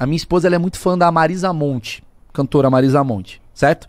A minha esposa ela é muito fã da Marisa Monte, cantora Marisa Monte, certo?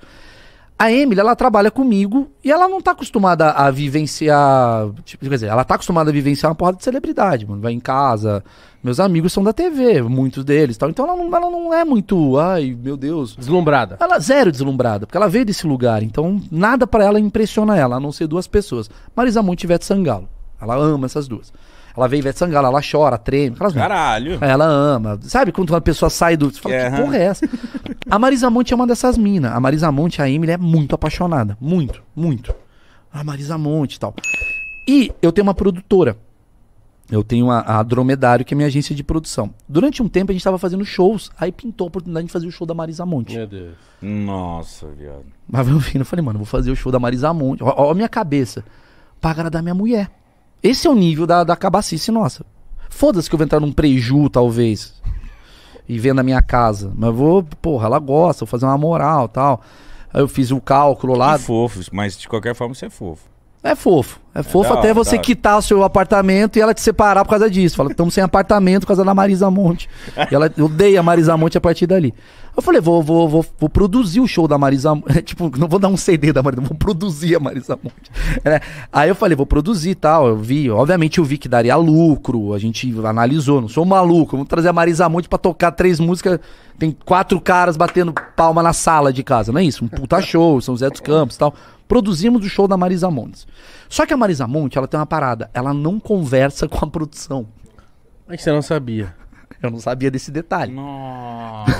A Emily, ela trabalha comigo e ela não tá acostumada a vivenciar. Tipo, quer dizer, ela tá acostumada a vivenciar uma porrada de celebridade, mano. Vai em casa. Meus amigos são da TV, muitos deles tal. Então ela não, ela não é muito. Ai, meu Deus. Deslumbrada. Ela zero deslumbrada, porque ela veio desse lugar. Então nada para ela impressiona ela, a não ser duas pessoas. Marisa Monte e Ivete Sangalo. Ela ama essas duas. Ela vê Ivete Sangalo, ela chora, treme. Elas Caralho. Não. É, ela ama. Sabe quando uma pessoa sai do. Você fala, é, que porra é essa? a Marisa Monte é uma dessas minas. A Marisa Monte, a Emily, é muito apaixonada. Muito, muito. A Marisa Monte e tal. E eu tenho uma produtora. Eu tenho a, a Dromedário, que é minha agência de produção. Durante um tempo a gente estava fazendo shows, aí pintou a oportunidade de fazer o show da Marisa Monte. Meu Deus. Nossa, viado. Mas eu, eu falei, mano, vou fazer o show da Marisa Monte. Olha a minha cabeça. Pra agradar minha mulher. Esse é o nível da, da cabacice nossa. Foda-se que eu vou entrar num preju, talvez. E vendo a minha casa. Mas vou, porra, ela gosta, vou fazer uma moral tal. Aí eu fiz o um cálculo lá. É fofo, mas de qualquer forma você é fofo. É fofo. É fofo é até você quitar o seu apartamento e ela te separar por causa disso. Fala, estamos sem apartamento por causa da Marisa Monte. E ela odeia a Marisa Monte a partir dali. Eu falei, vou, vou, vou, vou produzir o show da Marisa Monte. tipo, não vou dar um CD da Marisa, vou produzir a Marisa Monte. É, aí eu falei, vou produzir e tal. Eu vi, obviamente eu vi que daria lucro, a gente analisou, não sou maluco, vamos trazer a Marisa Monte pra tocar três músicas. Tem quatro caras batendo palma na sala de casa, não é isso? Um puta show, São Zé dos Campos e tal. Produzimos o show da Marisa Montes. Só que a Marisa Monte, ela tem uma parada. Ela não conversa com a produção. Mas é você não sabia. Eu não sabia desse detalhe. Nossa.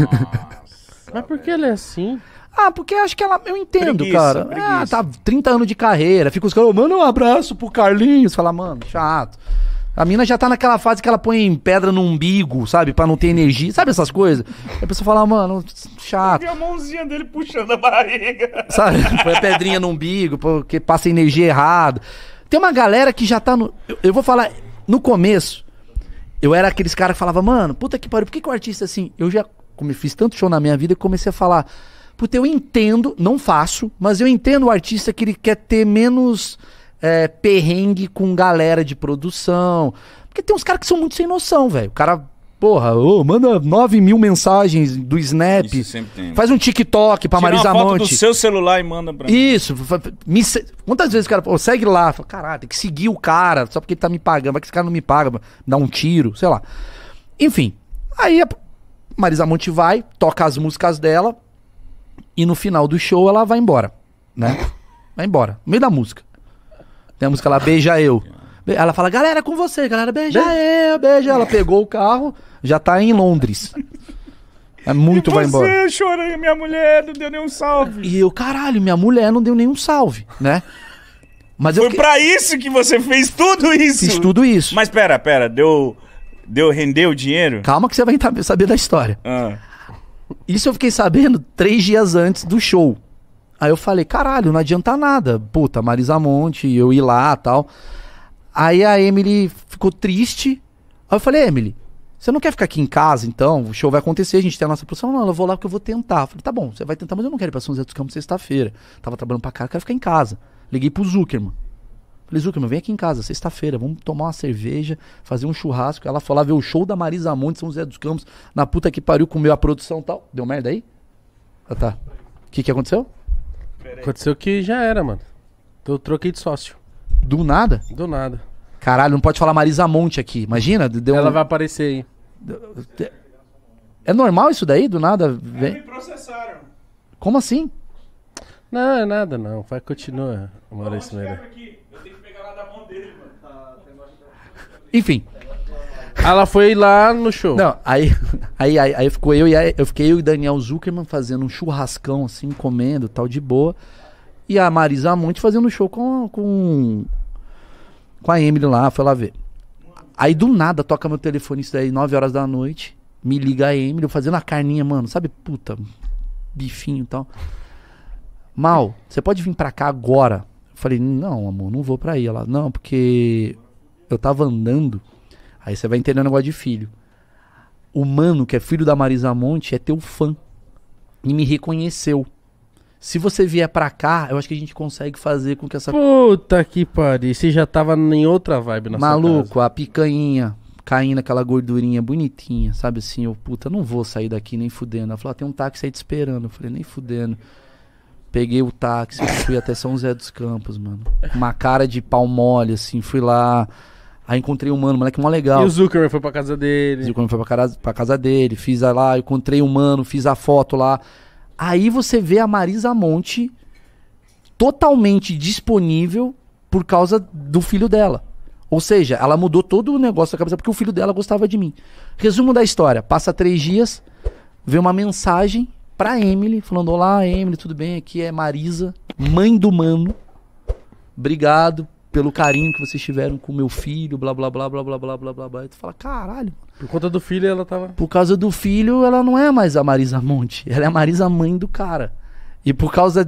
Mas por que ela é assim? Ah, porque acho que ela. Eu entendo, preguiça, cara. É, preguiça. Ah, tá 30 anos de carreira. Fica os caras, manda um abraço pro Carlinhos. Fala, mano, chato. A mina já tá naquela fase que ela põe pedra no umbigo, sabe? Pra não ter energia, sabe essas coisas? Aí a pessoa fala, mano, chato. E a mãozinha dele puxando a barriga. Sabe? Põe pedrinha no umbigo, porque passa energia errado. Tem uma galera que já tá no. Eu vou falar, no começo, eu era aqueles caras que falava, mano, puta que pariu, por que, que o artista é assim? Eu já como eu fiz tanto show na minha vida que comecei a falar. Puta, eu entendo, não faço, mas eu entendo o artista que ele quer ter menos é, perrengue com galera de produção. Porque tem uns caras que são muito sem noção, velho. O cara Porra, manda 9 mil mensagens do Snap. Faz um TikTok pra Tira Marisa uma foto Monte. do seu celular e manda pra mim. Isso. Me, quantas vezes o cara pô, segue lá? Fala, caralho, tem que seguir o cara só porque ele tá me pagando. vai que esse cara não me paga, dá um tiro, sei lá. Enfim. Aí a Marisa Monte vai, toca as músicas dela. E no final do show ela vai embora, né? Vai embora, no meio da música. Tem a música lá, Beija Eu. Ela fala, galera, com você, galera, beija Be eu, beija. Ela pegou o carro, já tá em Londres. É muito e vai embora. Você chorando, minha mulher não deu nenhum salve. E eu, caralho, minha mulher não deu nenhum salve, né? Mas Foi eu... pra isso que você fez tudo isso. Fiz tudo isso. Mas pera, pera, deu. Deu render o dinheiro? Calma que você vai saber da história. Ah. Isso eu fiquei sabendo três dias antes do show. Aí eu falei, caralho, não adianta nada. Puta, Marisa Monte, eu ir lá tal. Aí a Emily ficou triste. Aí eu falei, Emily, você não quer ficar aqui em casa, então? O show vai acontecer, a gente tem a nossa produção. Não, eu vou lá porque eu vou tentar. Eu falei, tá bom, você vai tentar, mas eu não quero ir pra São José dos Campos sexta-feira. Tava trabalhando pra cá, quero ficar em casa. Liguei pro Zuckerman. Falei, Zuckerman, vem aqui em casa, sexta-feira, vamos tomar uma cerveja, fazer um churrasco. Ela foi lá ver o show da Marisa Monte, São José dos Campos, na puta que pariu, comeu a produção e tal. Deu merda aí? Ah, tá. O que, que aconteceu? Pera Aconteceu que já era, mano. Então eu troquei de sócio. Do nada? Do nada. Caralho, não pode falar Marisa Monte aqui. Imagina? Deu Ela um... vai aparecer aí. É normal isso daí? Do nada? É vem... É, me processaram. Como assim? Não, é nada não. Vai, continua. Maurício Meira. Enfim. Ela foi lá no show. Não, aí, aí, aí, aí ficou eu e aí, eu fiquei eu e Daniel Zuckerman fazendo um churrascão, assim, comendo tal, de boa. E a Marisa Monte fazendo um show com, com, com a Emily lá, foi lá ver. Aí do nada toca meu telefone, isso daí, 9 horas da noite. Me liga a Emily, eu fazendo a carninha, mano, sabe? Puta, bifinho e tal. Mal, você pode vir pra cá agora? Eu falei, não, amor, não vou pra aí. Ela, não, porque eu tava andando Aí você vai entender o negócio de filho. O mano, que é filho da Marisa Monte, é teu fã. E me reconheceu. Se você vier pra cá, eu acho que a gente consegue fazer com que essa. Puta que pariu. Você já tava em outra vibe na Maluco, a picanha caindo aquela gordurinha bonitinha, sabe assim? Eu, puta, não vou sair daqui nem fudendo. Ela falou, ah, tem um táxi aí te esperando. Eu falei, nem fudendo. Peguei o táxi, fui até São José dos Campos, mano. Uma cara de pau mole, assim, fui lá. Aí encontrei um mano, moleque mó legal. E o Zuckerman foi pra casa dele. Zuckerman foi pra casa, pra casa dele, fiz a lá, encontrei um mano, fiz a foto lá. Aí você vê a Marisa Monte totalmente disponível por causa do filho dela. Ou seja, ela mudou todo o negócio da cabeça porque o filho dela gostava de mim. Resumo da história: passa três dias, vê uma mensagem pra Emily, falando: Olá, Emily, tudo bem? Aqui é Marisa, mãe do mano. Obrigado pelo carinho que vocês tiveram com meu filho, blá blá blá blá blá blá blá blá blá. E tu fala, caralho. Por conta do filho ela tava. Por causa do filho, ela não é mais a Marisa Monte. Ela é a Marisa mãe do cara. E por causa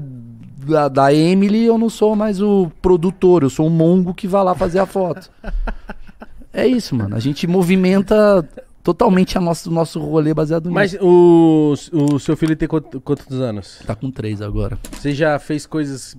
da, da Emily, eu não sou mais o produtor, eu sou o mongo que vai lá fazer a foto. é isso, mano. A gente movimenta totalmente o nosso, nosso rolê baseado nisso. Mas o, o seu filho tem quantos anos? Tá com três agora. Você já fez coisas